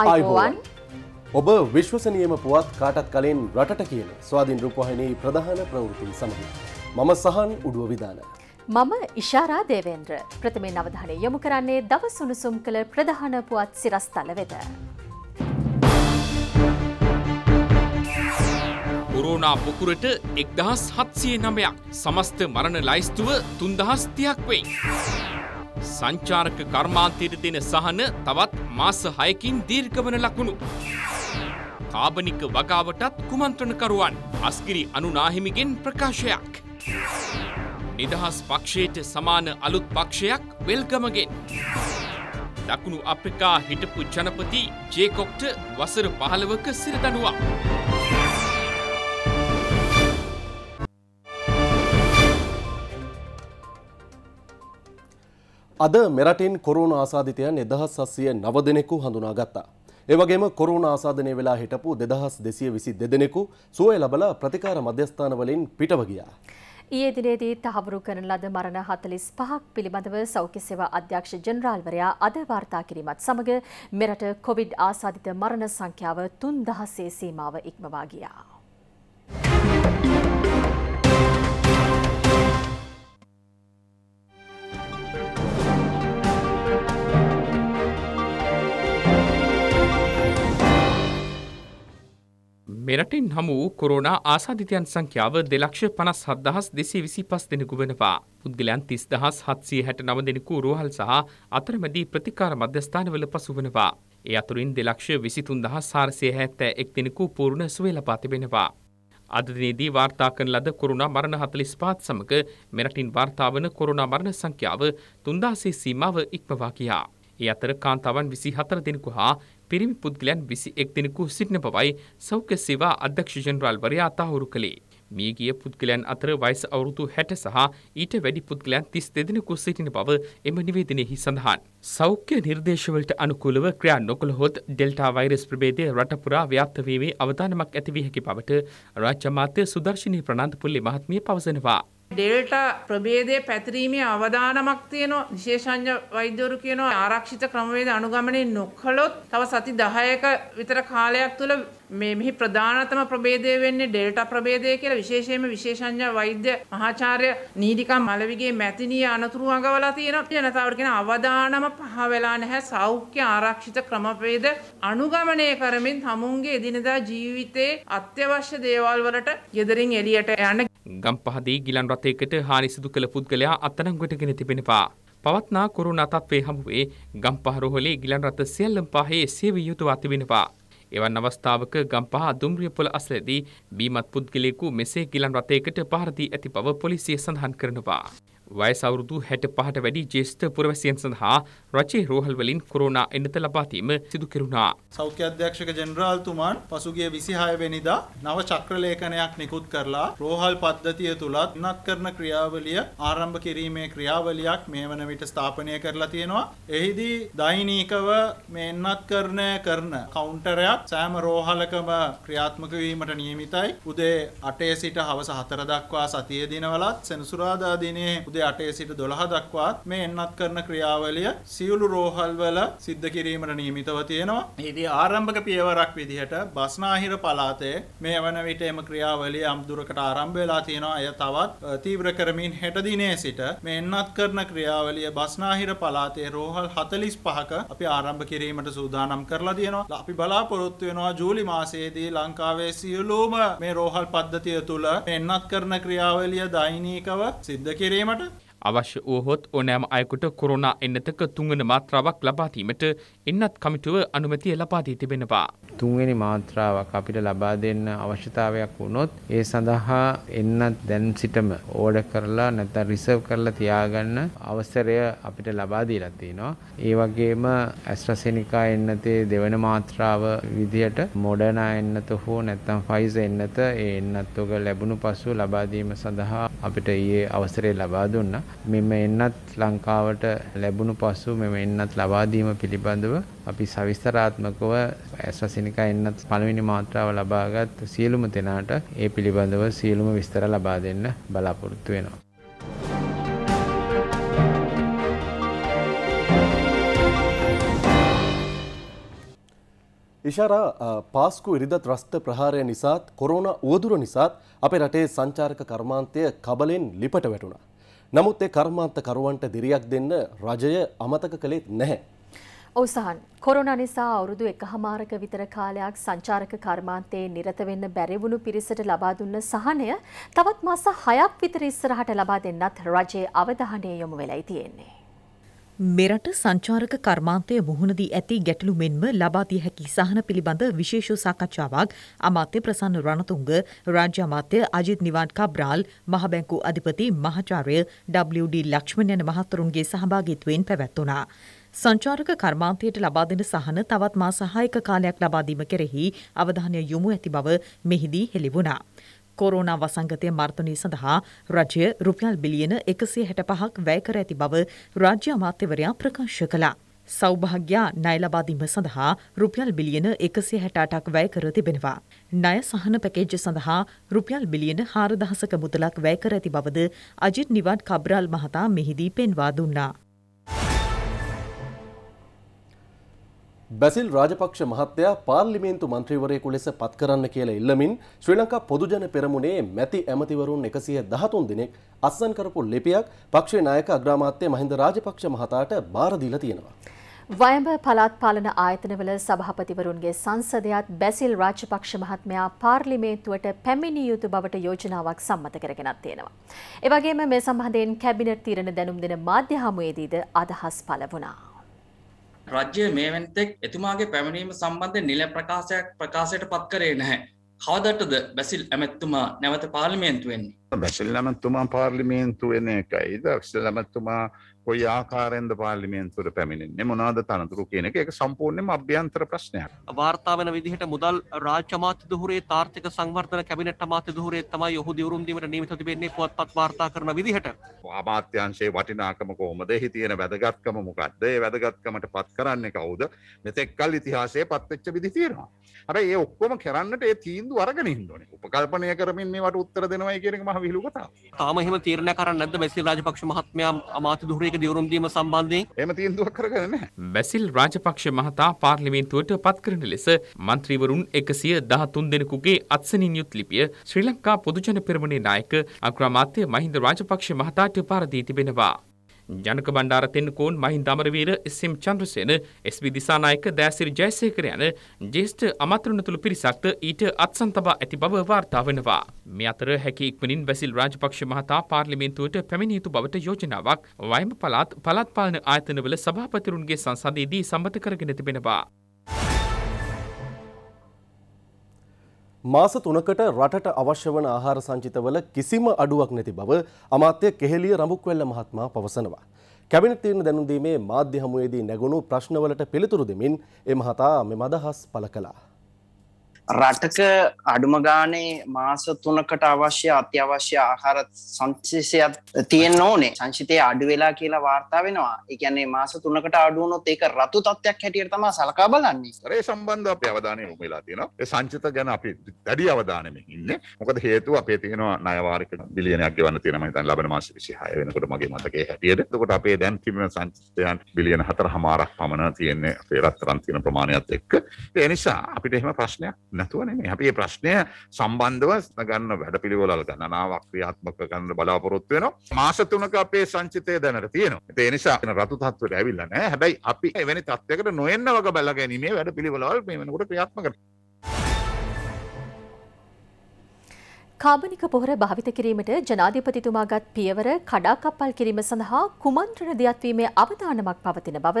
අයිබෝවන් ඔබ විශ්වසනියම පුවත් කාටත් කලින් රටට කියන ස්වාධින් රූපහණී ප්‍රධාන ප්‍රවෘතින් සමඟ. මම සහන් උඩුව විධාන. මම ඉශාරා දේවේන්ද්‍ර ප්‍රථමෙන් අවධානය යොමු කරන්නේ දවසුණුසුම් කළ ප්‍රධාන පුවත් සිරස්තල වෙත. කොරෝනා පුකුරට එක්දහස් හත්සිය නමයක් සමස්ත මරණ ලයිස්තුව තුන්දහස්තියක් වෙයි. සංචාරක කර්මාන්තයට දෙන සහන තවත් මාස හයකින් දීර්ඝවන ලකුණු. කාබනික වගාවටත් කුමන්ත්‍රණකරුවන් අස්ගිරි අනුනාහිමිගෙන් ප්‍රකාශයක්. නිදහස් පක්ෂයට සමාන අලුත් පක්ෂයක් වෙල්ගමගෙන්. දකුණු අප්‍රිකා හිටපු ජනපති ජේකොක්ට වසර පහළවක සිරදනවා. අද මෙරටින් කොරුණ ආසාධිතයන් එදහස් සස්සිය නව දෙනෙකු හඳුනා ගත්තා. ඒවගේම කොරුණ ආසාධනය වෙලා හිටපු දෙදහස් දෙසිය විසි දෙදෙනෙකු සුවය ලබල ප්‍රතිකාර මධ්‍යස්ථානවලින් පිටවගියා. ඊයේ දිනේදී තහවුරු කරන ලද මරණ 45ක් පිළිබඳව සෞඛ්‍ය සේවා අධ්‍යක්ෂ ජෙනරාල්වරයා අද වාර්තා කිරීමත් සමග මෙරට කොවිඩ් ආසාදිත මරණ සංඛ්‍යාව 3000 සීමාව ඉක්මවා ගියා. මෙරටින් හමු වූ කොරෝනා ආසාධිතයන් සංඛ්‍යාව දෙලක්ෂ පනස් හත්දහස් දෙසේ විසි පස් දෙනෙකු වෙනවා. පුද්ගලයන් තිස් දහස් හත්සිය හැට නව දෙනෙකු රෝහල් සහ අතරමැදී ප්‍රතිකාර මධ්‍යස්ථානවල පසු වනවා. ඒ අතුරින් දෙලක්ෂ විසිතුන් දහස් සාරසය හැත්තෑ එක් දෙනෙකු පූර්ණ සුවේ ලබා තිබෙනවා. අදදිනේදී වාර්තා කරන ලද කොරුණා මරණ හතලිස් පාත් සමග මෙරටින් වාර්තාාවන කොරුණා මරණ සංඛ්‍යාව තුන්දාසේ සීමාව ඉක්මවා කියා. ඒ අතර කාන්තාවන් විසි හතර දෙනෙකු හා පිරිමි පුද්ගලයන් විසි එක් දෙනෙකු සිටින බවයි සෞඛ්‍ය සේවා අධ්‍යක්ෂ ජනරාල්වරයා තහවුරු කළේ. මියගිය පුද්ගලයන් අතර වයස අවුරුදු 60 සහ ඊට වැඩි පුද්ගලයන් 32 දෙනෙකු සිටින බව එම නිවේදනයෙහි සඳහන්. සෞඛ්‍ය නිර්දේශවලට අනුකූලව ක්‍රියා නොකළහොත් ඩෙල්ටා වෛරස් ප්‍රභේදය රට පුරා ව්‍යාප්ත වීමේ අවදානමක් ඇති විය හැකි බවට රාජ්‍ය මාත්‍ය සුදර්ශිනී ප්‍රනාන්දපුල්ලේ මහත්මිය පවසනවා. ඩෙල්ටා ප්‍රභේදය පැතිරීමේ අවධානමක් තියෙනවා විශේෂඥ වෛද්‍යවරු කියනවා ආරක්ෂිත ක්‍රමවේද අනුගමනය නොකළොත් තව සති 10ක විතර කාලයක් තුළ මේ මෙහි ප්‍රධානතම ප්‍රභේදය වෙන්නේ ඩෙල්ටා ප්‍රභේදය කියලා විශේෂයෙන්ම විශේෂඥ වෛද්‍ය මහාචාර්ය නීතිකා මලවිගේ මැතිණිය අනතුරු අඟවලා තියෙනවා ජනතාවට කියන අවධානම පහ වෙලා නැහැ සෞඛ්‍ය ආරක්ෂිත ක්‍රමවේද අනුගමනය කරමින් තමුන්ගේ එදිනදා ජීවිතයේ අත්‍යවශ්‍ය දේවල් වලට gederin එළියට යන්න ගම්පහදී ගිලන් රථයකට හානි සිදු කළ පුද්ගලයා අත්අඩංගුවටගෙන තිබෙනවා. පවත්නා කුරුණ තත්ත්වයේ හමුවේ ගම්පහ රෝහලේ ගිලන් රථ සියල්ලම පහේ සේවය යුතුව තිබෙනවා. එවන් අවස්ථාවක ගම්පහ දුම්රිය පොළ අසලදී බීමත් පුද්ගලයෙකු මෙසේ ගිලන් රථයකට පහර දී ඇති බව පොලිසිය සඳහන් කරනවා. වයස අවුරුදු 65ට වැඩි ජ්‍යෙෂ්ඨ පුරවැසියන් සඳහා රජයේ රෝහල්වලින් කොරෝනා එන්නත ලබා දීම සිදු කෙරුණා. සෞඛ්‍ය අධ්‍යක්ෂක ජෙනරාල්තුමාන් පසුගිය 26 වෙනිදා නව චක්‍රලේඛනයක් නිකුත් කරලා රෝහල් පද්ධතිය තුලත් උනත් කරන ක්‍රියාවලිය ආරම්භ කිරීමේ ක්‍රියාවලියක් මේ වන විට ස්ථාපනය කරලා තියෙනවා. එහිදී දෛනිකව මේ එන්නත් කරන කරන කවුන්ටරයක් සෑම රෝහලකම ක්‍රියාත්මක වීමට නියමිතයි. උදේ 8 සිට හවස 4 දක්වා සතියේ දිනවලත් සෙනසුරාදා දිනේ උදේ 2008 සිට 12 දක්වාත් මේ එන්නත් කරන ක්‍රියාවලිය සියලු රෝහල්වල සිද්ධ කිරීමට නියමිතව තියෙනවා. ඉදී ආරම්භක පියවරක් විදිහට බස්නාහිර පළාතේ මේ වන විට එම ක්‍රියාවලිය අම්දුරකට ආරම්භ වෙලා තියෙනවා. එය තවත් තීව්‍ර කරමින් හෙට දිනේ සිට මේ එන්නත් කරන ක්‍රියාවලිය බස්නාහිර පළාතේ රෝහල් 45ක අපි ආරම්භ කිරීමට සූදානම් කරලා තියෙනවා. අපි බලාපොරොත්තු වෙනවා ජූලි මාසයේදී ලංකාවේ සියලුම මේ රෝහල් පද්ධතිය තුළ එන්නත් කරන ක්‍රියාවලිය දෛනිකව සිද්ධ කිරීමට අවශ්‍ය වුවහොත් ඕනෑම අයෙකුට කොරෝනා එන්නතක තුන්වන මාත්‍රාවක් ලබා දීමට එන්නත් කමිටුව අනුමැතිය ලබා දී තිබෙනවා. තුන්වෙනි මාත්‍රාවක් අපිට ලබා දෙන්න අවශ්‍යතාවයක් වුණොත් ඒ සඳහා එන්නත් දැන් සිටම ඕඩර් කරලා නැත්නම් රිසර්ව් කරලා තියාගන්න අවසරය අපිට ලබා දීලා තිනවා. ඒ වගේම ඇස්ට්‍රසෙනිකා එන්නතේ දෙවන මාත්‍රාව විදියට මොඩර්නා එන්නත හෝ නැත්නම් ෆයිසර් එන්නත ඒ එන්නත් ඔක ලැබුණු පසු ලබා දීම සඳහා අපිට ඊයේ අවසරය ලබා දුන්නා. මෙම එන්නත් ලංකාවට ලැබුණු පසු මෙම එන්නත් ලබා දීම පිළිබඳව පිළිබඳව අපි සවිස්තරාත්මකව ඇස්වසිනිකා එන්නත් පළවෙනි මාත්‍රාව ලබාගත් සියලුම දෙනාට ඒ පිළිබඳව සියලුම විස්තර ලබා දෙන්න බලාපොරොත්තු වෙනවා. ඉශාරා පාස්කු ඉරිදත් රස්ත ප්‍රහාරය නිසාත් කොරෝන වුවදුර නිසාත් අපේ රටේ සංචාරක කර්මාන්තය කබලෙන් ලිපට වැටුණා. නමුත් ඒ කර්මාන්තකරුවන්ට දිරියක් දෙන්න රජය අමතක කළෙත් නැහැ. ඔවසාන් කොරන නිසා අවුරුදු එකහමාරක විතර කාලයක් සංචාරක කර්මාන්තයේ නිරත වෙන්න බැරිවුණු පිරිසට ලබා දුන්න සහනය තවත් මාස 6ක් විතර ඉස්සරහට ලබා දෙන්නත් රජයේ අවධානය යොමු වෙලයි තියෙන්නේ. මෙරට සංචාරක කර්මාන්තය මුහුණ දී ඇති ගැටලු මෙන්ම ලබා දිය හැකි සහන පිළිබඳ විශේෂ සාකච්ඡාවක් අමාත්‍ය ප්‍රසන්න රණතුංග රාජ්‍ය අමාත්‍ය අජිත් නිවාන් කබ්‍රාල් මහ බැංකු අධිපති මහාචාර්ය WD ලක්ෂ්මන් යන මහතුරුන්ගේ සහභාගීත්වයෙන් පැවැත් වුණා. සංචාරක කර්මාන්තයට ලබා දෙන සහන තවත් මා සහායක කාලයක් ලබා දීම කෙරෙහි අවධානය යොමු ඇති බව මෙහිදී හෙළි වුණා. කොරෝනා වසංගතය මර්තනය සඳහා රජය රුපියල් බිලියන එකසිය හැට පහක් වැය කර ඇති බව රාජ්‍ය අමාත්‍යවරයා ප්‍රකාශ කළා. සෞභාග්‍යා ණය ලබාදීම සඳහා රුපියල් බිලියන එකසිය හැටාටක් වැය කර තිබෙනවා. ණය සහන පැකේජ්ජ සඳහා රුපියල් බිලියන හාරදහසක මුදලක් වැය කර ඇති බවද අජිත් නිවාඩ් කබ්‍රාල් මහතා මෙහිදී පෙන්වා දුන්නා. බැසිල් රාජපක්ෂ මහත්තයා පාර්ලිමේන්තු මන්ත්‍රීවරයෙකු ලෙස පත් කරන්න කියලා ඉල්ලමින් ශ්‍රී ලංකා පොදුජන පෙරමුණේ මැති ඇමතිවරුන් එකසිය දහතුන් දෙනෙක් අත්සන් කරපු ලිපියක් පක්ෂේ නායක අග්‍රාමාත්‍ය මහින්ද රාජපක්ෂ මහතාට බාරදීලා තියෙනවා. වයඹ පළාත් පාලන ආයතනවල සභාපතිවරුන්ගේ සංසදයත් බැසිල් රාජපක්ෂ මහත්මයා පාර්ලිමේන්තුවට පැමිණිය යුතු බවට යෝජනාවක් සම්මත කරගෙනත් තියෙනවා. එවගේම මේ සම්බන්ධයෙන් කැබිනට් තීරණ දැනුම් දෙන මාධ්‍ය හමුවේදීද අදහස් පළ වුණා. රජ්‍ය මේවන්තෙක් එතුමාගේ පැමිණීම සම්බන්ධ නිල ප්‍රකාශයක් ප්‍රකාශයට පත් කරේ නැහැ. කවදටද බැසිල් ඇමැත්තුමා නැවත පාලිමේන්තුවෙන්නේ. බැසිල්ලමතුමා පාර්ලිමේන්තුවෙන එකයිද ක්ෂල්ලමතුමා කොයි ආකාරෙන්ද පාර්ලිමේන්තුර පැමිණෙන්නේ මොනාද තනතුරු කියන එක එක සම්පූර්ණයම අභ්‍යන්තර ප්‍රශ්නයක්. වාර්තා වෙන විදිහට මුදල් රාජ්‍ය අමාත්‍ය දුහුරේ තාර්ථික සංවර්ධන කැබිනට් අමාත්‍ය දුහුරේ තමයි ඔහු දිවුරුම් දීමට නියමිතව තිබෙන්නේ පුවත්පත් වාර්තා කරන විදිහට. අමාත්‍යාංශයේ වටිනාකම කොහොමද? එහි තියෙන වැදගත්කම මොකක්ද? ඒ වැදගත්කමට පත් කරන්නේ කවුද? මෙතෙක්කල් ඉතිහාසයේ පත් වෙච්ච විදි තියෙනවා. හැබැයි ඒ ඔක්කොම කරන්නට ඒ තීන්දුව අරගෙන ඉන්න ඕනේ. උපකල්පනය කරමින් මේවට උත්තර දෙනවයි කියන එක මහ විහිළු කතා. තාම එහෙම තීරණයක් අරන් නැද්ද බැසිල් රාජපක්ෂ මහත්මයා අමාත්‍ය ධුරයක දියුරුම් දීම සම්බන්ධයෙන්? එහෙම තීන්දුවක් කරගෙන නැහැ. බැසිල් රාජපක්ෂ මහතා පාර්ලිමේන්තුවට පත්කරන ලෙස മന്ത്രിවරුන් 113 දෙනෙකුගේ අත්සනින් යුත් ලිපිය ශ්‍රී ලංකා පොදුජන පෙරමුණේ නායක අග්‍රාමාත්‍ය මහින්ද රාජපක්ෂ මහතාට පාර දී තිබෙනවා. ජනක බණ්ඩාර තෙන්නකෝන් මහින්ද අමරවීර එස්.එම්. චන්ද්‍රසේන එස්.බි. දිසානායක දෑසිරි ජයසේකර යන ජ්‍යෙෂ්ඨ අමාත්‍යවරණතුළු පිරිසක්ද ඊට අත්සන් තබා ඇති බව වාර්තා වෙනවා. මේ අතර හැකි ඉක්මනින් බැසිල් රාජපක්ෂ මහතා පාර්ලිමේන්තුවට පැමිණිය යුතු බවට යෝජනාවක් වයඹ පළාත් පළාත් පාලන ආයතනවල සභාපතිවරුන්ගේ සංසදයේදී සම්මත කරගෙන තිබෙනවා. මාස තුනකට රටට අවශ්‍ය වන ආහාර සංචිතවල කිසිම අඩුවක් නැති බව අමාත්‍ය කෙහෙලිය රඹුක්වැල්ල මහත්මයා පවසනවා. කැබිනට් තීරණ දැනුම් දීමේ මාධ්‍ය හමුවේදී නැගුණු ප්‍රශ්නවලට පිළිතුරු දෙමින් ඒ මහතා මෙම අදහස් පළ කළා. රටක අඩුම ගානේ මාස තුනකට අවශ්‍ය අත්‍යවශ්‍ය ආහාර සංචිසයක් තියෙන් ඕනේ සංචිතය අඩු වෙලා කියලා වාර්තා වෙනවා එකන්නේ මාස තුනකට අඩුවනොත් ඒක රතු තත්වයක් හැටියට තම සලකා බලන්නේ රේ සම්බන්ධ අප අවධානය මුමලා තියෙනවා සංචිත ගැන අපි දැඩි අවධානම ඉන්න මොකද හේතු අපේ තියෙනවා නයවාරික බිලියනයක් ගවන්න තියෙනම තන් ලබන මාස විසිහය වෙනකොට මගේ මතකේ හැටියට එතකොට අපේ දැන් තිබෙන සංචිතයන් බිලියන හතර හමාරක් පමණ තියෙන්නේ අපේ රත්තරන් තියෙන ප්‍රමාණයත් එක්ක ඒ නිසා අපිට එහෙම ප්‍රශ්නයක් නැතුව නෙමේ අපේ ප්‍රශ්නය සම්බන්ධව ගන්න වැඩ පිළිවලල් ගණනාවක් ක්‍රියාත්මක ගන්න බලාපොරොත්තු වෙන මාස තුනක අපේ සංචිතය දැනට තියෙනවා ඒ නිසා රතු තත්වට ඇවිල්ලා නැහැ හැබැයි අපි එවැනි තත්වයකට නොයන්න වගේ බැලගැනීමේ වැඩ පිළිවෙලවල් මේ වෙනකොට ක්‍රියාත්මක කරනවා කාබනික පොහොර භාවිත කිරීමට ජනාධිපතිතුමාගත් පියවර කඩාකප්පල් කිරීම සඳහා කුමන්ත්‍රණ දියත්වීමේ අවධානමක් පවතින බව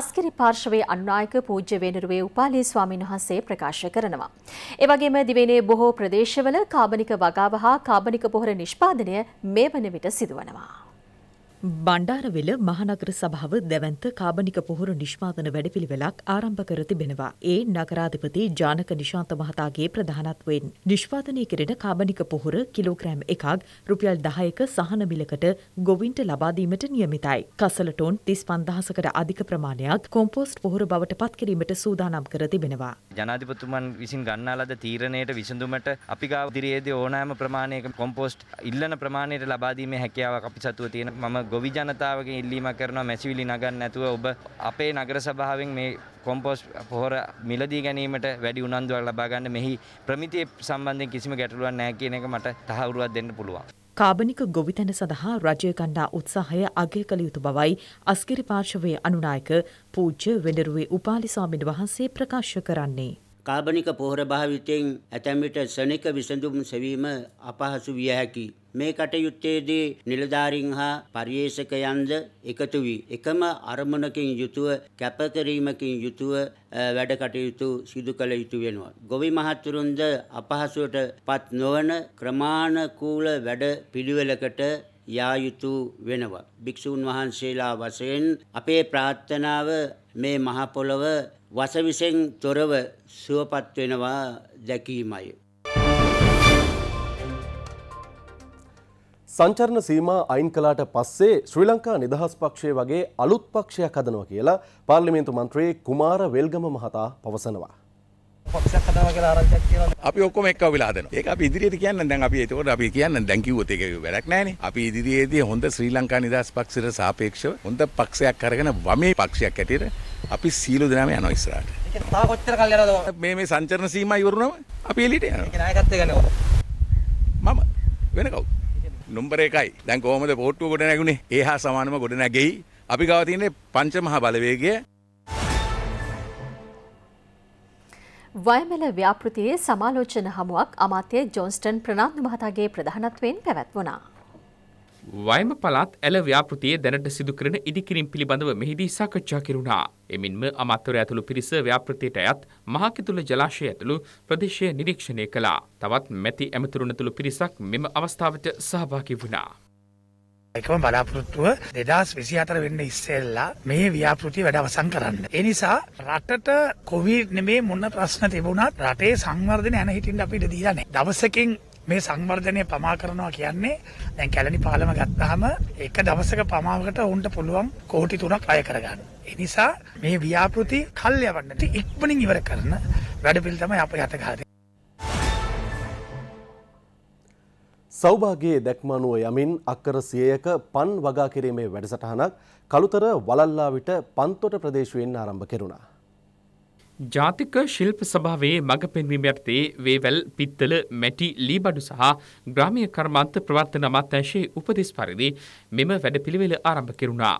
අස්කිරි පාර්ශවයේ අනුනායක පූජ්‍ය වේනරුවේ උපාලි ස්වාමීන් වහන්සේ ප්‍රකාශ කරනවා. එවැගේම දිවයිනේ බොහෝ ප්‍රදේශවල කාබනික වගාව හා කාබනික පොහොර නිෂ්පාදනය මේ වන විට සිදුවනවා. බණ්ඩාරවෙල මහනගර සභාව දැවන්ත කාබනික පොහොර නිෂ්පාදන වැඩපිළිවෙලක් ආරම්භ කර තිබෙනවා. ඒ නගරාධිපති ජානක නිශාන්ත මහතාගේ ප්‍රධානත්වයෙන්. නිෂ්පාදනය කෙරෙන කාබනික පොහොර කිලෝග්‍රෑම් එකක් රුපියල් දහයක සහන මිලකට ගොවින්ට ලබාදීමට නියමිතයි. කසල ටෝන් තිස් පන්දහසකට අධික ප්‍රමාණයක් කොම්පෝස්ට් පොහොර බවට පත්කිරීමට සූදානම් කර තිබෙනවා. ජනාධිපතුමන් විසින් ගන්නාලද තීරණයට විසඳුමට අපි ගාව දිරියේදී ඕනෑම ප්‍රමාණයක කොම්පෝස්ට් ඉල්ලන ප්‍රමාණයට ලබා දීමේ හැකියාවක් අපි සතුව තියෙන මම ගොවි ජනතාවගෙන් ඉල්ලීමක් කරනවා මැසිවිලි නගන්න නැතුව ඔබ අපේ නගර සභාවෙන් මේ කොම්පෝස්ට් පොහොර මිලදී ගැනීමට වැඩි උනන්දුවක් ලබා ගන්න මෙහි ප්‍රමිතිය සම්බන්ධයෙන් කිසිම ගැටලුවක් නැහැ කියන එක මට තහවුරුවක් දෙන්න පුළුවන් කාබනික ගොවිතැන සඳහා රජය ගන්නා උත්සාහය අගය කළ යුතු බවයි අස්කිරි පාර්ශවයේ අනුනායක පූජ්‍ය වෙඩරුවේ උපාලි ස්වාමීන් වහන්සේ ප්‍රකාශ කරන්නේ. කාබනික පොහොර භාවිතයෙන් ඇතැම් විට සනික විසඳුම් සෙවීම අපහසු විය හැකියි. මේ කටයුත්තේදී නිලධාරීන් හා පරිේශකයන්ද එකතු වී එකම අරමුණකින් යුතුව කැපකිරීමකින් යුතුව වැඩ කටයුතු සිදු කළ යුතු වෙනවා. ගොවි මහත්තුරුන්ද අපහසුවට පත් නොවන ක්‍රමානුකූල වැඩ පිළිවෙලකට යා යුතු වෙනවා. භික්ෂූන් වහන්සේලා වශයෙන් අපේ ප්‍රාර්ථනාව මේ මහ පොළව වසවිසෙන් තොරව සුවපත් වෙනවා දැකීමයි. සංචරණ සීමා අයින් කලාට පස්සේ ශ්‍රී ලංකා නිදහස් පක්ෂය වගේ අලුත් පක්ෂයක් හදනවා කියලා පාර්ලිමේන්තු මන්ත්‍රී කුමාර වෙල්ගම මහතා පවසනවා. පක්ෂයක් හදනවා කියලා ආරංචියක් කියනවා. අපි ඔක්කොම එක්කව වෙලා හදනවා. ඒක අපි ඉදිරියට කියන්න දැන් අපි ඒකෝට අපි කියන්න දැන් කිව්වොත් ඒක වැඩක් නැහැනේ. අපි ඉදිරියේදී හොඳ ශ්‍රී ලංකා නිදහස් පක්ෂයට සාපේක්ෂව හොඳ පක්ෂයක් අරගෙන වමේ පක්ෂයක් ඇටියට අපි සීලු දෙනාම යනවා ඉස්සරහට. ඒක තා කොච්චර කල් යනවද? මේ මේ සංචරණ සීමා ඉවරුනම අපි එළියට යනවා. ඒක නායකත්වය ගන්නවා. මම වෙන කවුද? නොම්බර එකයි දැන් කොහොමද පෝට්ටුව ගොඩ නැගුණේ ඒ හා සමානම ගොඩ නැගෙයි අපි ගාව තියෙන්නේ පංචමහා බලවේගය වයමල ව්‍යාපෘතියේ සමාලෝචන හමුවක් අමාත්‍ය ජොන්ස්ටන් ප්‍රනාන්දු මහතාගේ ප්‍රධානත්වයෙන් පැවැත්වුණා. වයම පළාත් ඇල ව්‍යාපෘතියේ දැනට සිදු කරන ඉදිකිරීම් පිළිබඳව මෙහිදී සාකච්ඡා කෙරුණා. එමින්ම අමාත්‍යවර ඇතුළු පිරිස ව්‍යාපෘතියට අයත් මහකිතුල ජලාශය ඇතුළු ප්‍රදේශය නිරීක්ෂණය කළා. තවත් මැති ඇමතුරුණතුළු පිරිසක් මෙම අවස්ථාවට සහභාගී වුණා. එකම බලාපොරොත්තුව දෙදස් විසි අතර වෙන්න ඉස්සෙල්ලා මේ ව්‍යාපෘති වැඩ අවසන් කරන්න. එනිසා රටට කොවිඩ් නෙමේ මොන්න ප්‍රශ්න තිබුණත් රටේ සංවර්ධන යන හිටින් අපිට දීලා නැහැ. දවසකින් මේ සංවර්ධනය පමා කරනවා කියන්නේ දැන් කැලණි පාලම ගත්තාම එක දවසක පමාවකට උන්ට පුළුවන් කෝටි 3ක් අය කරගන්න. ඒ නිසා මේ ව්‍යාපෘති කල් යවන්නට ඉක්මනින් ඉවර කරන වැඩපිළිවෙල තමයි අපේ අතගාතේ. සෞභාගයේ දැක්මනුව යමින් අක්කර 100ක පන් වගා කිරීමේ වැඩසටහනක් කලුතර වලල්ලා විට පන්තොට ප්‍රදේශයෙන් ආරම්භ කෙරුණා. ජාතික ශිල්ප සභාවේ මඟ පෙන්වීම යටතේ වේවැල් පිත්තල මැටි ලීබඩු සහ ග්‍රාමීය කර්මාන්ත ප්‍රවර්තන අමාත්‍යංශයේ උපදෙස් පරිදි මෙම වැඩපිළිවෙල ආරම්භ කෙරුණා.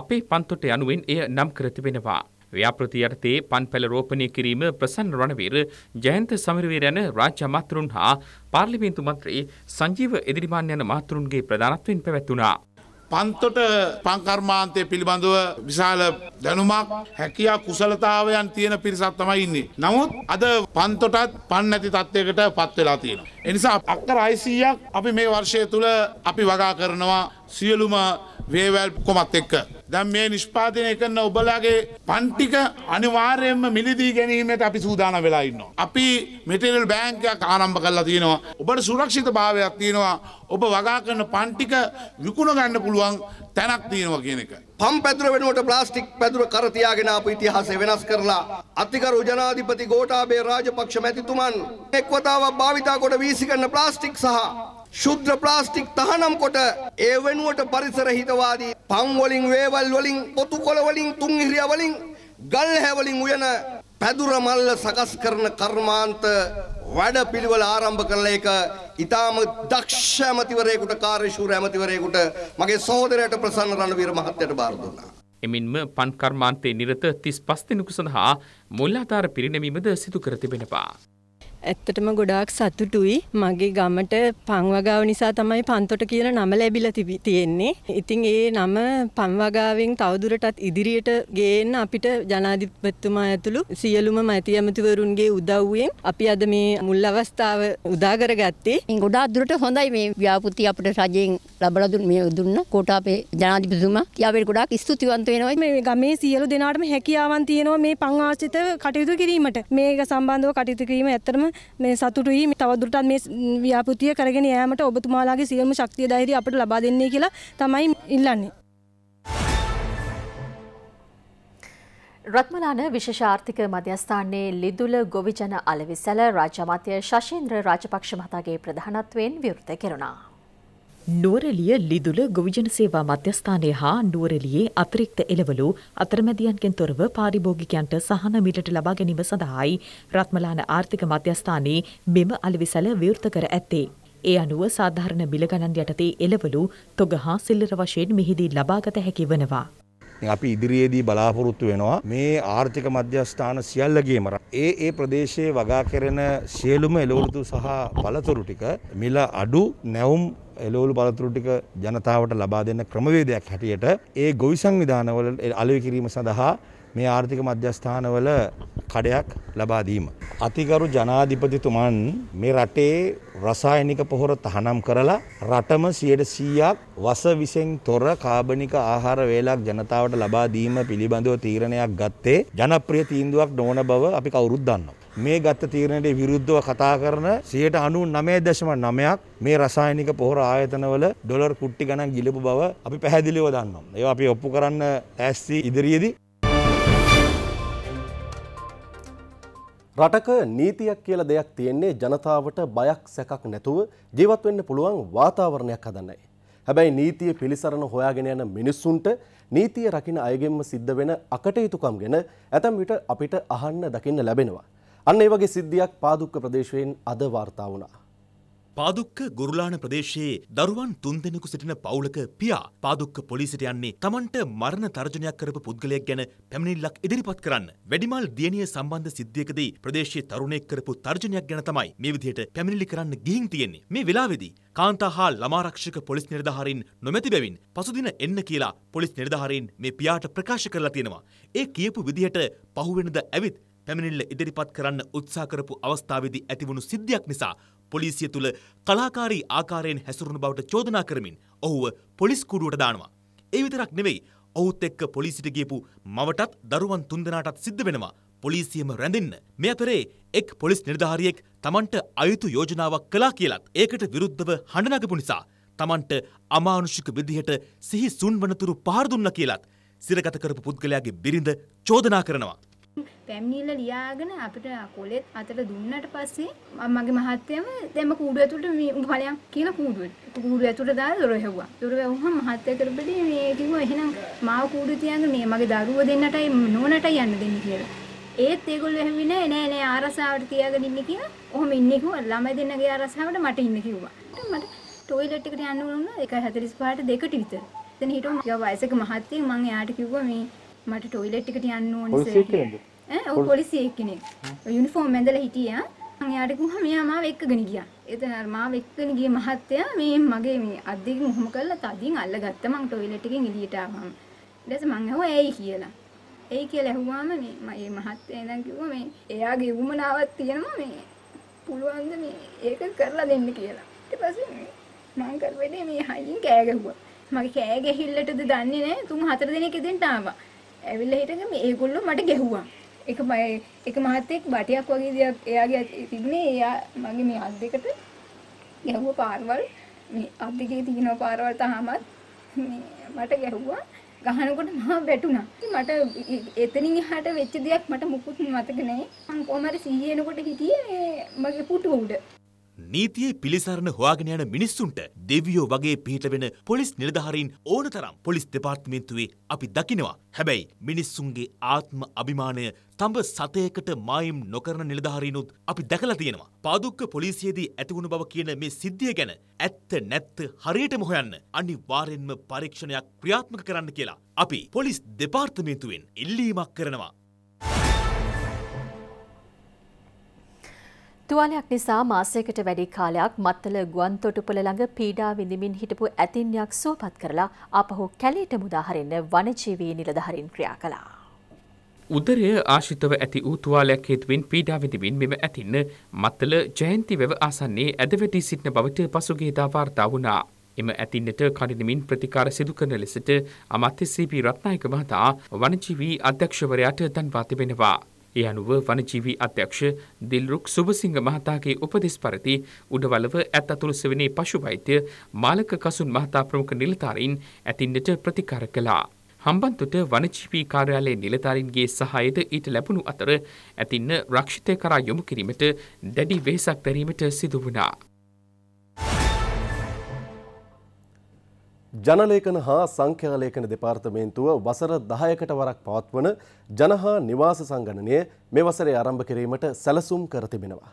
අපේ පන්තොට යනුවෙන් එය නම් කර තිබෙනවා. ව්‍යාපෘති යටතේ පන්පැල රෝපණය කිරීම ප්‍රසන්න රණවීර ජයන්ත සමරවීර යන රාජ්‍ය අමාත්‍යරුන් හා පාර්ලිමේන්තු මන්ත්‍රී සංජීව එදිරිමාන් යන මාත්‍රුන්ගේ ප්‍රධානත්වයෙන් පැවැත්වුණා. පන්තොට පංකර්මාන්තය පිළිබඳව විශාල දැනුමක් හැකියා කුසලතාවයන් තියෙන පිරිසක් තමයි ඉන්නේ. නමුත් අද පන්තොටත් පන් නැති තත්ත්වයකට පත් වෙලා තියෙනවා. ඒ නිසා අක්කර 600ක් අපි මේ වර්ෂය තුල අපි වගා කරනවා සියලුම වේවැල් කොමත් එක්ක. දැම් මේ නිෂ්පාදනය කරන ඔබලාගේ පන්ටික අනිවාර්යෙන්ම මිලදී ගැනීමට අපි සූදාන වෙලා ඉන්නවා. අපි මෙටෙරල් බෑංකයක් ආරම්භ කරලා තියෙනවා. ඔබට සුරක්ෂිත භාවයක් තියෙනවා. ඔබ වගා කරන පන්ටික විකුණ ගන්න පුළුවන් තැනක් තියෙනවා කියන එක. පම් පැදුර වෙනුවට ප්ලාස්ටික් පැදුර කර තියාගෙන ආපු ඉතිහාසය වෙනස් කරලා අතිගරු ජනාධිපති ගෝඨාභය රාජපක්ෂ මැතිතුමන් එක්වතාවක් භාවිතා කොට වීසි කරන ප්ලාස්ටික් සහ ශුද්‍ර ප්ලාස්ටික් තහනම් කොට ඒ වෙනුවට පරිසර හිතවාදී පම් වලින් වේවල් වලින් පොතු කොළ වලින් තුන් ඉරිය වලින් ගල් හැ වලින් උයන පැදුර මල්ල සකස් කරන කර්මාන්ත වැඩපිළිවෙල ආරම්භ කරලා ඒක ඊටාම දක්ෂ ඇමතිවරයෙකුට කාර්යශූර ඇමතිවරයෙකුට මගේ සහෝදරයට ප්‍රසන්න රණවීර මහත්තයට බාර දුන්නා. එමින්ම පන් කර්මාන්තයේ නිරත 35 දිනක සඳහා මුල්ලාතාර පිරිනැමීමද සිදු කර තිබෙනවා. ඇත්තටම ගොඩාක් සතුටුයි මගේ ගමට පංවගාව නිසා තමයි පන්තොට කියන නම ලැබිලා තියෙන්නේ. ඉතින් ඒ නම පංවගාවෙන් තවදුරටත් ඉදිරියට ගේන්න අපිට ජනාධිපතිතුමා ඇතුළු සියලුම මැති ඇමතිවරුන්ගේ උදව්වෙන් අපි අද මේ මුල් අවස්ථාව උදා කරගත්තේ. ගොඩාක් දුරට හොඳයි මේ ව්‍යාපෘති අපිට රජයෙන් ලැබලා දුන්න මේ දුන්න කොටාපේ ජනාධිපතිතුමා. යාවේ ගොඩාක් ස්තුතිවන්ත වෙනවා. මේ ගමේ සියලු දෙනාටම හැකියාවන් තියෙනවා මේ පංආශ්‍රිත කටයුතු කිරීමට. මේක සම්බන්ධව කටයුතු කිරීම ඇත්තටම මේ සතුටුයි තවදුරටත් මේ ව්‍යාපෘතිය කරගෙන යෑමට ඔබතුමාලාගේ සියලුම ශක්තිය ධෛර්යය අපට ලබා දෙන්නේ කියලා තමයි ඉල්ලන්නේ. රත්මලාන විශේෂ ආර්ථික මධ්‍යස්ථානයේ ලිදුල ගොවිජන අලවිසැල රාජ්‍ය අමාත්‍ය ශෂීන්ද්‍ර රාජපක්ෂ මහතාගේ ප්‍රධානත්වයෙන් විවෘත කෙරුණා. නුවරලිය ලිදුල ගොවිජන සේවා මධ්‍යස්ථානය හා නුවරලියේ අතිරික්ත එළවලු අතරමැදියන්ගෙන් තොරව පාරිභෝගිකයන්ට සහන මිලට ලබා ගැනීම සඳහායි රත්මලාන ආර්ථික මධ්‍යස්ථානයේ මෙම අලෙවිසැල විවෘත කර ඇත්තේ. ඒ අනුව සාධාරණ මිල ගණන් යටතේ එළවලු තොග හා සිල්ලර වශයෙන් මෙහිදී ලබාගත හැකි වනවා. අපි ඉදිරියේදී බලාපොරොත්තු වෙනවා මේ ආර්ථික මධ්‍යස්ථාන සියල්ලගේම ඒ ඒ ප්‍රදේශයේ වගා කරන සියලුම එළවලුතු සහ පළතුරු ටික මිල අඩු නැවුම් එලෝලු පළතුරු ටික ජනතාවට ලබා දෙන්න ක්‍රමවේදයක් හැටියට ඒ ගොවි සංවිධානවල අලෙවි කිරීම සඳහා මේ ආර්ථික මධ්‍යස්ථානවල කඩයක් ලබා දීම. අතිගරු ජනාධිපතිතුමන් මේ රටේ රසායනික පොහොර තහනම් කරලා රටම 100%ක් වස විසෙන් තොර කාබනික ආහාර වේලක් ජනතාවට ලබා දීම පිළිබඳව තීරණයක් ගත්තේ ජනප්‍රිය තීන්දුවක් නොවන බව අපි කවුරුත් දන්නවා. මේ ගත්ත තීරණයට විරුද්ධව කතා කරන 99.9ක් මේ රසායනික පොහොර ආයතනවල ඩොලර් කුට්ටි ගණන් ගිලපු බව අපි පැහැදිලිව දන්නවා. ඒවා අපි ඔප්පු කරන්න ඇස්ති ඉදිරියේදී රටක නීතියක් කියලා දෙයක් තියෙන්නේ ජනතාවට බයක් සැකක් නැතුව ජීවත් වෙන්න පුළුවන් වාතාවරණයක් හදන්නයි. හැබැයි නීතිය පිළිසරණ හොයාගෙන යන මිනිස්සුන්ට නීතිය රකින අයගෙන්ම සිද්ධ වෙන අකටයුතුකම් ගැන ඇතම් විට අපිට අහන්න දකින්න ලැබෙනවා. අන්න ඒ වගේ සිද්ධියක් පාදුක්ක ප්‍රදේශයෙන් අද වාර්තා වුණා. පාදුක්ක ගුරුලාන ප්‍රදේශයේ දරුවන් තුන්දෙනෙකු සිටින පවුලක පියා පාදුක්ක පොලිසිට යන්නේ තමන්ට මරණ තර්ජනයක් කරපු පුද්ගලයෙක් ගැන පැමිණිල්ලක් ඉදිරිපත් කරන්න. වැඩිමල් දියණිය සම්බන්ධ සිද්ධියකදී ප්‍රදේශයේ තරුණයෙක් කරපු තර්ජනයක් ගැන තමයි මේ විදිහට පැමිණිලි කරන්න ගිහින් තියෙන්නේ. මේ වෙලාවේදී කාන්තා හා ළමාරක්ෂක පොලිස් නිලධාරීන් නොමැති බැවින් පසුදින එන්න කියලා පොලිස් නිලධාරීන් මේ පියාට ප්‍රකාශ කරලා තියෙනවා. ඒ කියපු විදිහට පහුවෙනද ඇවිත් පැමිණිල්ල ඉදිරිපත් කරන්න උත්සා කරපු අවස්ථාවේදී ඇතිවුණු සිද්ධියක් නිසා පොලිසිය තුළ කලාකාරී ආකාරයෙන් හැසිරුණු බවට චෝදනා කරමින් ඔහුව පොලිස් කුඩුවට දානවා. ඒ විතරක් නෙවෙයි ඔහුත් එක්ක පොලිසිට ගියපු මවටත් දරුවන් තුන්දෙනාටත් සිද්ධ වෙනවා පොලිසියම රැඳෙන්න. මෙය පෙරේ එක් පොලිස් නිලධාරියෙක් තමන්ට අයුතු යෝජනාවක් කළා කියලත් ඒකට විරුද්ධව හඬ නගපු නිසා තමන්ට අමානුෂික විදිහට සිහි සුන්වනතුරු පහර දුන්නා කියලත් සිරගත කරපු පුද්ගලයාගේ බිරිඳ චෝදනා කරනවා. පැමිණිල්ල ලියාගෙන අපිට කොලෙත් අතට දුන්නට පස්සේ මගේ මහත්තයම දැම කූඩුව ඇතුළට මේ බලයක් කියලා කූඩුවට කූඩුව ඇතුළට දාලා දොර හැවුවා. දොර වැවුවම මහත්තය කරපදී මේ කිව්වා එහෙනම් මාව කූඩුව තියාගෙන මේ මගේ දරුව දෙන්නටයි නෝනටයි යන්න දෙන්න කියලා. ඒත් ඒගොල්ලෝ හැමි නෑ නෑ නෑ ආරසාවට තියාගෙන ඉන්න කියලා. ඔහොම ඉන්නේ කිව්වා ළමයි දෙන්නගේ ආරසාවට මට ඉන්න කිව්වා. මට ටොයිලට් එකට යන්න වුණා 1:45ට 2ට විතර. එතන හිටුවා වයසක මහත්තයෙක් මම එයාට කිව්වා මේ මට ටොයිලට් එකට යන්න ඕනේ සර් කියලා. ඈ ඔය පොලිසිය එක්කෙනෙක්. යුනිෆෝම් ඇඳලා හිටියා. මම එයාට කිව්වා මෙයා මාව එක්කගෙන ගියා. එතන අර මාව එක්කගෙන ගිය මහත්තයා මේ මගේ මේ අත් දෙකම උහුම කරලා තදින් අල්ලගත්තා මං ටොයිලට් එකෙන් එළියට ආවම. ඊට පස්සේ මං ඇහුවා ඇයි කියලා. ඇයි කියලා ඇහුවාම මේ මේ මහත්තයා ඉඳන් කිව්වා මේ එයාගේ වුමනාවක් තියෙනවා මේ පුළුවන් මේ ඒක කරලා දෙන්න කියලා. ඊට පස්සේ මං කරවෙන්නේ මේ හයියෙන් කෑ ගැහුවා. මගේ කෑ ගැහිල්ලටද දන්නේ නැහැ. තුන් හතර දිනක ඉදෙන්ට ආවා. ඇවිල්ලා හිටගෙන මේගොල්ලෝ මට ගැහුවා. එක එක මහත්තෙක් බටයක් වගේ දෙයක් එයාගේ තිබුණේ එයා මගේ මේ අත් දෙකට ගැහුව පාරවල් මේ අත් දෙකේ තියෙන පාරවල් තාමත් මට ගැහුවා ගහනකොට මහා වැටුණා. මට එතනින් එහාට වෙච්ච දෙයක් මට මුකුත් මතක නැහැ. මං කොහමද සීයේනකොට හිටියේ මගේ පුටුව උඩ. නීතියේ පිළිසරණ හොයාගෙන යන මිනිස්සුන්ට දෙවියෝ වගේ පිහිටවෙන පොලිස් නිලධාරීන් ඕන තරම් පොලිස් දෙපාර්තමේන්තුවේ අපි දකිනවා. හැබැයි මිනිස්සුන්ගේ ආත්ම අභිමානය තඹ සතයකට මායිම් නොකරන නිලධාරීනුත් අපි දැකලා තියෙනවා. පාදුක්ක පොලිසියේදී ඇතිවුණු බව කියන මේ සිද්ධිය ගැන ඇත්ත නැත්ත හරියටම හොයන්න අනිවාර්යෙන්ම පරීක්ෂණයක් ක්‍රියාත්මක කරන්න කියලා අපි පොලිස් දෙපාර්තමේන්තුවෙන් ඉල්ලීමක් කරනවා. තුවාලයක් නිසා මාසයකට වැඩි කාලයක් මත්තල ගුවන්තොටුපළ ළඟ පීඩා විඳමින් හිටපු ඇතින්යක් සුවපත් කරලා ආපහු කැලේට මුදා හරින්න වනජීවී නිලධාරීන් ක්‍රියා කළා. උදරය ආශිතව ඇති වූ තුවාලයක් හේතුවෙන් පීඩා විඳමින් මෙම ඇතින්න මත්තල ජයන්ති වැව ආසන්නයේ ඇදවැටි සිටින බවට පසුගියදා වාර්තා වුණා. එම ඇතින්නට කඩිනමින් ප්‍රතිකාර සිදු කරන ලෙසට අමාත්‍ය සීපී රත්නායක මහතා වනජීවී අධ්‍යක්ෂවරයාට දන්වා තිබෙනවා. ඒ අනුව වනජීවී අධ්‍යක්ෂ දිල්රුක් සුබසිංහ මහතාගේ උපදෙස් පරිදි උඩවලව ඇත් අතුරු සෙවනේ පශු වෛද්‍ය මාලක කසුන් මහතා ප්‍රමුඛ නිලධාරීන් ඇතින්නට ප්‍රතිකාර කළා. හම්බන්තොට වනජීවී කාර්යාලයේ නිලධාරීන්ගේ සහායද ඊට ලැබුණු අතර ඇතින්න රක්ෂිතය කරා යොමු කිරීමට දැඩි වෙහසක් දැරීමට සිදු වුණා. ජනලේඛන හා සංඛ්‍යාලේඛන දෙපාර්තමේන්තුව වසර 10කට වරක් පවත්වන ජනහා නිවාස සංගණනය මේ වසරේ ආරම්භ කිරීමට සැලසුම් කර තිබෙනවා.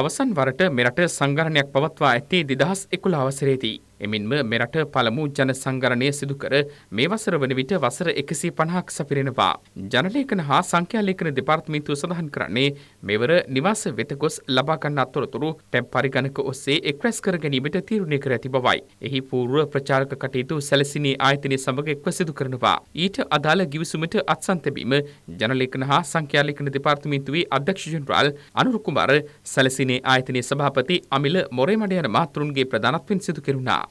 අවසන් වරට මෙරට සංගණනයක් පවත්වා ඇත්තේ 2011 වසරේදී. එමින්ම මෙරට පළමු ජන සංගරණය සිදුකර මේ වසර වන විට වසර එකසි පණහක් සැපිරෙනවා. ජනලේඛන හා සංඛ්‍යාලේඛන දෙපාර්තමේන්තුව සඳහන් කරන්නේ මෙවර නිවාස වෙත ගොස් ලබාගන්න අතොරතුරු ටැම් පරිගණක ඔස්සේ එක්රැස් කර ගැනීමට තීරණය කර ඇති බවයි. එහි පූර්ව ප්‍රචාරක කටයුතු සැලසිනී ආයතනය සමග එක්ව සිදු කරනවා. ඊට අදාළ ගිවිසුමට අත්සන් තැබීම ජනලේඛන හා සංඛ්‍යාලේඛන දෙපාර්තමේන්තුවේ අධ්‍යක්ෂ ජනරාල් අනුර කුමාර සැලසිනී ආයතනයේ සභාපති අමිල මොරේමඩ යන මාතෘන්ගේ ප්‍රධානත්වයෙන් සිදු කෙරුණා.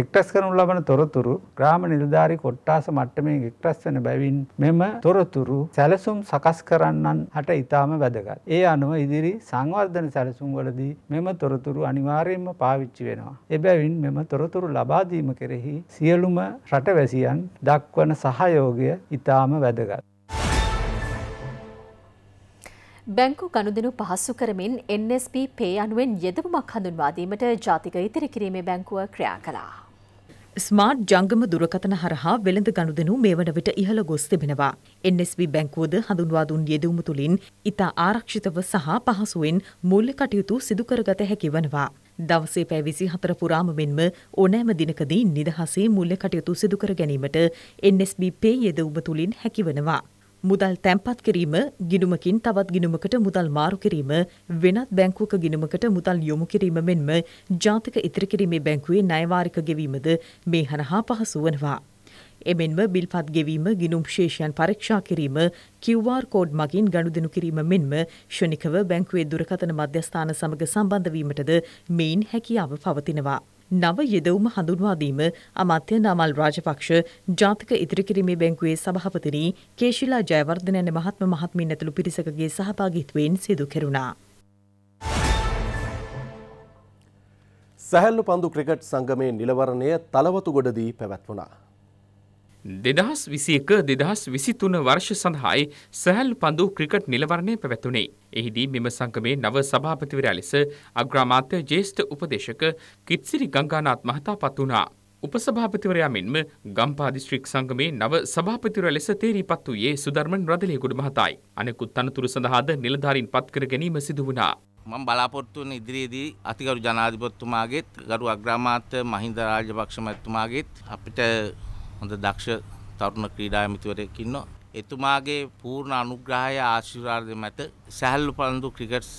එක්ටස් කරනු ලබන තොරතුරු ග්‍රාම නිලධාරි කොට්ටාස මට්ටමේ එක්ටස් වන බැවින් මෙම තොරතුරු සැලසුම් සකස් කරන්නන් හට ඉතාම වැදගත්. ඒ අනුව ඉදිරි සංවර්ධන සැලසුම් වලදී මෙම තොරතුරු අනිවාර්යයෙන්ම පාවිච්චි වෙනවා. එබැවින් මෙම තොරතුරු ලබාදීම කෙරෙහි සියලුම රටවැසියන් දක්වන සහයෝගය ඉතාම වැදගත්. බැංකු ගනුදෙනු පහසු කරමින් NSP පේ අනුවෙන් යෙදවමක් හඳුන්වාදීමට ජාතික ඉතිරි කිරීමේ බැංකුව ක්‍රියා කළා. ස්මාර්ට් ජංගම දුරකතන හරහා වෙළඳ ගනුදෙනු මේ වන විට ඉහළ ගොස් තිබෙනවා. NSB බැංකුවද හඳුන්වා දුන් යෙදවුම තුළින් ඉතා ආරක්ෂිතව සහ පහසුවෙන් මූල්‍ය කටයුතු සිදුකරගත හැකි වනවා. දවසේ පැ විසි හතර පුරාම මෙන්ම ඕනෑම දිනකදී නිදහසේ මුල්ල කටයුතු සිදුකර ගැනීමට NSB පේ යෙදවුම තුළින් හැකිවනවා. මුදල් තැන්පත් කිරීම ගිණුමකින් තවත් ගිණුමකට මුදල් මාරු කිරීම වෙනත් බැංකුවක ගිණුමකට මුදල් යොමු කිරීම මෙන්ම ජාතික ඉතිරි කිරීමේ බැංකුවේ ණයවාරික ගෙවීමද මේ හරහා පහසු වනවා. එමෙන්ම බිල්පත් ගෙවීම ගිණුම් ශේෂයන් පරීක්ෂා කිරීම QR කෝඩ් මගින් ගනුදෙනු කිරීම මෙන්ම ෂණිකව බැංකුවේ දුරකථන මධ්‍යස්ථාන සමග සම්බන්ධ වීමටද මෙයින් හැකියාව පවතිනවා. නව යෙදවුම හඳුන්වාදීම අමාත්‍ය නමල් රාජපක්ෂ ජාතික ඉදිරි කිරීමේ බැංකුවේ සභාපතිනි කේශිලා ජයවර්ධන යන මහත්ම මහත්මින් ඇතුළු පිරිසකගේ සහභාගීත්වයෙන් සිදු කෙරුණා. සැහැල්ලු පන්දු ක්‍රිකට් සංගමේ නිලවරණය තලවතුගොඩදී පැවැත්වුණා. දෙදහස් විසියක දෙදහස් විසිතුන වර්ෂ සඳහායි සැහැල් පඳු ක්‍රිකට් නිලවරණය පැවැතුනේ. එහිදී මෙම සංගමේ නව සභාපතිවරයා ලෙස අග්‍රාමාත්‍ය ජේෂ්ඨ උපදේශක කිත්සිරි ගංගානාත් මහතා පත් වුණා. උපසභාපතිවරයා මෙන්ම ගම්පා දිස්ත්‍රික් සංගමේ නව සභාපතිවරයා ලෙස තේරීපත් වූයේ සුධර්මන් රදලියගොඩ මහතායි. අනෙකුත් තනතුරු සඳහාද නිලධාරීන් පත් කර ගැනීම සිදු වුණා. මම බලාපොරොත්තු වන ඉදිරියේදී අතිගරු ජනාධිපතිතුමාගේත් ගරු අග්‍රාමාත්‍ය මහින්ද රාජපක්ෂ මහත්මයාගේත් අපිට හොඳ දක්ෂ තරුණ ක්‍රීඩාමිතුවරයෙක් ඉන්නවා. එතුමාගේ පූර්ණ අනුග්‍රහය ආශිර්වාදය මත සැහැල්ලු පළඳු ක්‍රිකට්ස්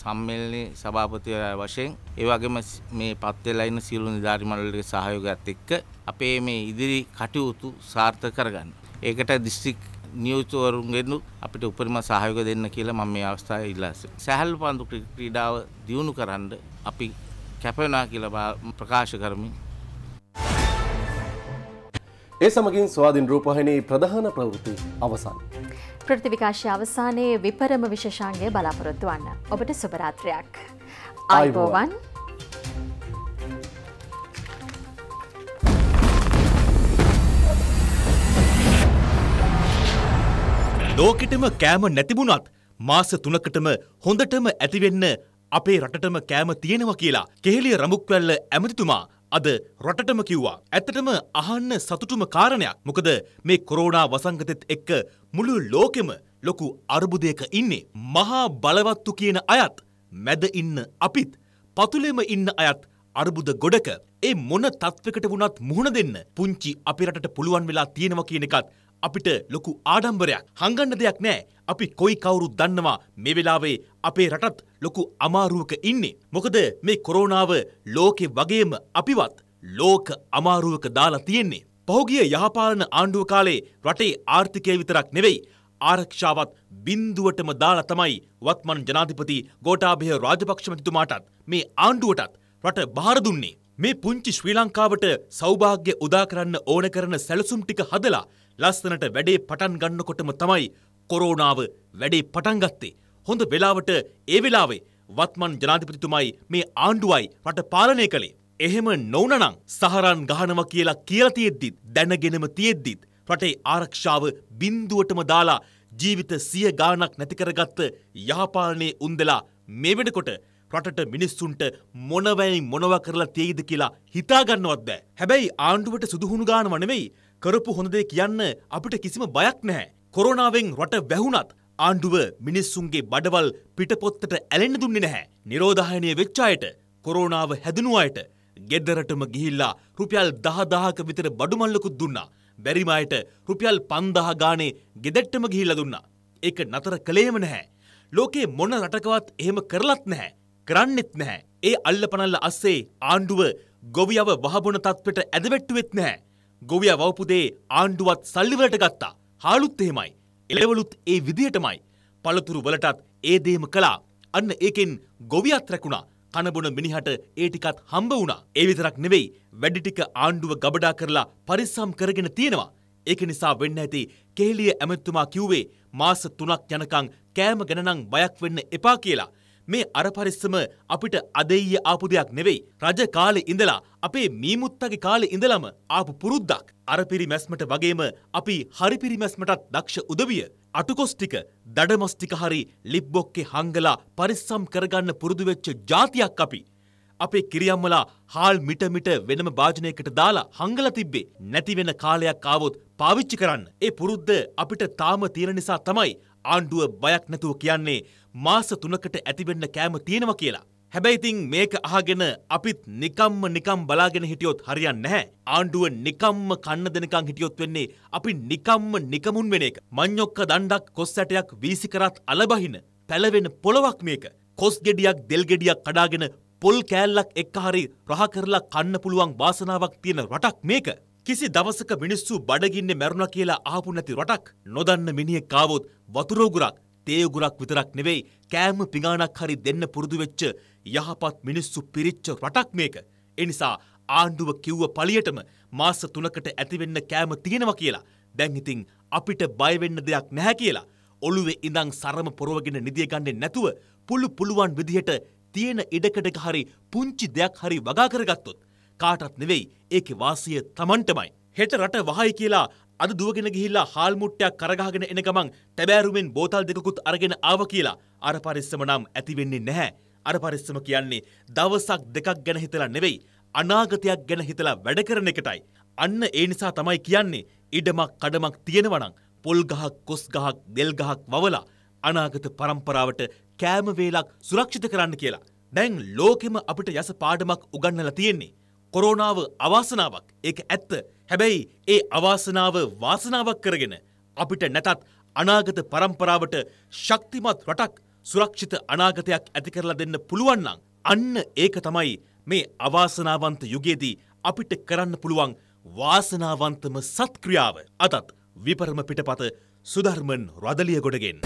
සම්මේලනයේ සභාපතිවරයා වශයෙන් ඒ වගේම මේ පත් වෙලා ඉන්න සියලු නිලධාරි මණ්ඩලයේ සහයෝගයත් එක්ක අපේ මේ ඉදිරි කටයුතු සාර්ථක කරගන්න. ඒකට දිස්ත්‍රික් නියෝජිතවරුන්ගෙන් අපිට උපරිම සහයෝගය දෙන්න කියලා මම මේ අවස්ථාවේ ඉල්ලා සිටිනවා. සැහැල්ලු පළඳු ක්‍රීඩාව දියුණු කරන්න අපි කැප වෙනවා කියලා ප්‍රකාශ කරමින් ඒ සමගින් ස්වාධීන් රූපහණේ ප්‍රධාන ප්‍රවෘත්ති අවසන්. ප්‍රෘති විකාශය අවසානයේ විපරම විශෂාංගය බලාපොරොත්තු වන්න. ඔබට සුභරාත්‍රයක්. අයිබෝවන්. ලෝකෙටම කෑම නැතිබුණත් මාස තුනකටම හොඳටම ඇතිවෙන්න අපේ රටටම කෑම තියෙනවා කියලා කෙහෙලිය රමුක්වැල්ල ඇමතිතුමා අද රටටම කිව්වා. ඇත්තටම අහන්න සතුටුම කාරණයක්. මොකද මේ කොරෝනා වසංගතෙත් එක්ක මුළු ලෝකෙම ලොකු අර්බුදයක ඉන්නේ. මහා බලවත්තු කියන අයත් මැද ඉන්න අපිත් පතුලෙම ඉන්න අයත් අර්බුද ගොඩක ඒ මොන තත්වකට වුණත් මුහුණ දෙන්න පුංචි අපිරටට පුළුවන් වෙලා තියෙනවා කියන එකත් අපිට ලොකු ආඩම්බරයක් හංගන්න දෙයක් නෑ අපි කොයි කවුරුත් දන්නවා මේ වෙලාවේ අපේ රටත් ලොකු අමාරුවක ඉන්නේ. මොකද මේ කොරෝනාව ලෝකෙ වගේම අපිවත් ලෝක අමාරුවක දාලා තියෙන්නේ. පහුගිය යහපාලන ආණ්ඩුව කාලේ රටේ ආර්ථිකය විතරක් නෙවෙයි ආරක්ෂාවත් බින්දුවටම දාලා තමයි වත්මන් ජනාධිපති ගෝඨාභය රාජපක්ෂ මැතිතුමාටත් මේ ආණ්ඩුවටත් රට බාර දුන්නේ. මේ පුංචි ශ්‍රී ලංකාවට සෞභාග්‍ය උදා කරන්න ඕන කරන සැලසුම් ටික හදලා ලස්සනට වැඩේ පටන් ගන්නකොටම තමයි කොරෝනාව වැඩේ පටන් ගත්තේ. හොඳ වෙලාවට ඒ වෙලාවේ වත්මන් ජනාධිපතිතුමයි මේ ආණ්ඩුවයි රට පාලනය කළේ. එහෙම නොවනනම් සහරන් ගහනවා කියලා කියලා තියෙද්දිත් දැනගෙනම තියෙද්දිත් රටේ ආරක්ෂාව බින්දුවටම දාලා ජීවිත සිය ගානක් නැති කරගත්ත යහපාලනයේ උන්දලා මේ වෙනකොට රටට මිනිස්සුන්ට මොනවැයි මොනව කරලා තියෙයිද කියලා හිතාගන්නවත් බෑ. හැබැයි ආණ්ඩුවට සුදුහුණු ගානව නෙවෙයි කරපු හොඳ දේ කියන්න අපිට කිසිම බයක් නැහැ. කොරෝනාවෙන් රට වැහුණත් ආණ්ඩුව මිනිස්සුන්ගේ බඩවල් පිටපොත්තට ඇලෙන්න දුන්නේ නැහැ. නිරෝධායනය වෙච්ච අයට, කොරෝනාව හැදුණු අයට ගෙදරටම ගිහිල්ලා රුපියල් 10000ක විතර බඩු මල්ලකුත් දුන්නා. බැරිම අයට රුපියල් 5000 ගානේ ගෙදරටම ගිහිල්ලා දුන්නා. ඒක නතර කළේම නැහැ. ලෝකේ මොන රටකවත් එහෙම කරලත් නැහැ. කරන්නෙත් නැහැ. ඒ අල්ලපනල්ල අස්සේ ආණ්ඩුව ගොවියව වහබොන තත්ත්වයට ඇදවැට්ටුවෙත් නැහැ. ගොවිය වවපුදේ ආණ්ඩුවත් සල්ලිවලට ගත්තා හාලුත් එහෙමයි එලවලුත් ඒ විදිහටමයි පළතුරු වලටත් ඒ දේම කළා අන්න ඒකෙන් ගොවියත් රැකුණා කනබොන මිනිහට ඒ ටිකත් හම්බ වුණා ඒ විතරක් නෙවෙයි වැඩි ටික ආණ්ඩුව ගබඩා කරලා පරිස්සම් කරගෙන තියෙනවා ඒක නිසා වෙන්න ඇති කේලිය ඇමතුමා කිව්වේ මාස 3ක් යනකම් කෑම ගැන නම් බයක් වෙන්න එපා කියලා මේ අර පරිස්සම අපිට අද ඊයේ ආපු දෙයක් නෙවෙයි. රජ කාලේ ඉඳලා අපේ මීමුත්තගේ කාලේ ඉඳලම ආපු පුරුද්දක්. අර පිරිමැස්මට වගේම අපි හරි පිරිමැස්මටත් දක්ෂ උදවිය. අටකොස් ටික, දඩමස් ටික හරි ලිප්බොක්කේ හංගලා පරිස්සම් කරගන්න පුරුදු වෙච්ච జాතියක් අපි. අපේ කිරියම්මලා හාල් මිට මිට වෙනම භාජනයකට දාලා හංගලා තිබ්බේ. නැති වෙන කාලයක් ආවොත් පාවිච්චි කරන්න. ඒ පුරුද්ද අපිට තාම තියෙන නිසා තමයි ආණ්ඩුව බයක් නැතුව කියන්නේ මාස තුනකට ඇතිවෙන්න කෑම තියෙනවා කියලා. හැබැයිතින් මේක අහගෙන අපිත් නිකම්ම නිකම් බලාගෙන හිටියොත් හරියන් නැහැ. ආණ්ඩුව නිකම්ම කන්න දෙනකං හිටියොත් වෙන්නේ අපි නිකම්ම නිකමුන් වෙන එක. මං්යොක්ක දණ්ඩක් කොස් සැටයක් වීසිකරත් අලබහින. පැලවෙන පොළොවක් මේක. කොස් ගෙඩියක් දෙල් ගෙඩියක් කඩාගෙන පොල් කෑල්ලක් එක්ක හරි රහ කරලා කන්න පුළුවන් වාසනාවක් තියෙන රටක් මේක. කිසි දවසක මිනිස්සු බඩගින්නේ මැරුණා කියලා ආපු නැති රටක් නොදන්න මිනිහෙක් ආවොත් වතුර උගුරක් තේ උගුරක් විතරක් නෙවෙයි කෑම පිඟානක් හරි දෙන්න පුරුදු වෙච්ච යහපත් මිනිස්සු පිරිච්ච රටක් මේක. ඒ නිසා ආණ්ඩුව කිව්ව පලියටම මාස 3කට ඇතිවෙන්න කෑම තියෙනවා කියලා. දැන් ඉතින් අපිට බය වෙන්න දෙයක් නැහැ කියලා. ඔළුවේ ඉඳන් සරම පොරවගෙන නිදිය ගන්නේ නැතුව පුළු පුළුවන් විදිහට තියෙන ඉඩකඩක හරි පුංචි දෙයක් හරි වගා කරගත්තොත් කාටත් නෙවෙයි ඒකේ වාසිය Tamanටමයි. හෙට රට වහයි කියලා අද දුවගෙන ගිහිල්ලා හාල් මුට්ටයක් කරගහගෙන එන ගමන් තැබෑරුමෙන් බෝතල් දෙකකුත් අරගෙන ආව කියලා අර පරිස්සම නම් ඇති වෙන්නේ නැහැ. අර පරිස්සම කියන්නේ දවසක් දෙකක් ගැන හිතලා නෙවෙයි අනාගතයක් ගැන හිතලා වැඩ කරන එකටයි. අන්න ඒ නිසා තමයි කියන්නේ ඉඩමක් කඩමක් තියෙනවනම් පොල් ගහක් කොස් ගහක් දෙල් ගහක් වවලා අනාගත පරම්පරාවට කෑම වේලක් සුරක්ෂිත කරන්න කියලා. දැන් ලෝකෙම අපිට යස පාඩමක් උගන්වලා තියෙන්නේ. කොරෝනාව අවාසනාවක් ඒක ඇත්ත හැබැයි ඒ අවාසනාව වාසනාවක් කරගෙන අපිට නැතත් අනාගත පරම්පරාවට ශක්තිමත් රටක් සුරක්ෂිත අනාගතයක් ඇති කරලා දෙන්න පුළුවන් නම් අන්න ඒක තමයි මේ අවාසනාවන්ත යුගයේදී අපිට කරන්න පුළුවන් වාසනාවන්තම සත්ක්‍රියාව. අදත් විපරම පිටපත සුධර්මන් රදලියගොඩගෙන්.